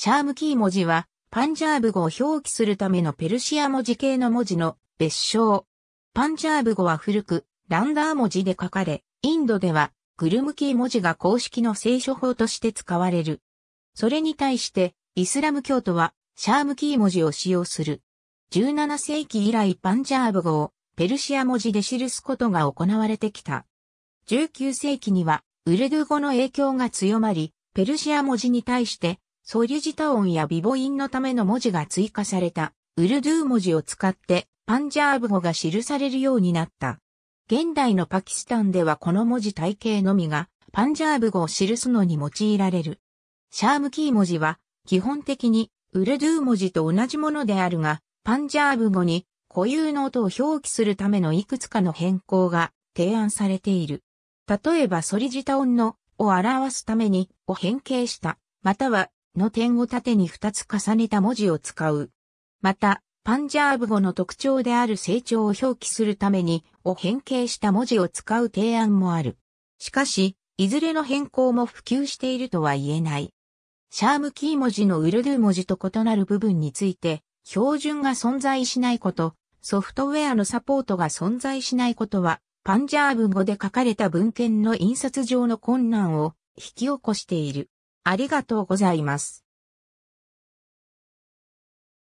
シャームキー文字は、パンジャーブ語を表記するためのペルシア文字系の文字の別称。パンジャーブ語は古く、ランダー文字で書かれ、インドでは、グルムキー文字が公式の聖書法として使われる。それに対して、イスラム教徒は、シャームキー文字を使用する。17世紀以来パンジャーブ語をペルシア文字で記すことが行われてきた。19世紀には、ウルドゥ語の影響が強まり、ペルシア文字に対してソリュジタ音やビボインのための文字が追加された、ウルドゥー文字を使って、パンジャーブ語が記されるようになった。現代のパキスタンではこの文字体系のみが、パンジャーブ語を記すのに用いられる。シャームキー文字は、基本的に、ウルドゥー文字と同じものであるが、パンジャーブ語に固有の音を表記するためのいくつかの変更が提案されている。例えばソリジタ音のを表すためにを変形した、またはの点を縦に2つ重ねた文字を使う。また、パンジャーブ語の特徴である成長を表記するために、を変形した文字を使う提案もある。しかし、いずれの変更も普及しているとは言えない。シャームキー文字のウルドゥ文字と異なる部分について、標準が存在しないこと、ソフトウェアのサポートが存在しないことは、パンジャーブ語で書かれた文献の印刷上の困難を引き起こしている。ありがとうございます。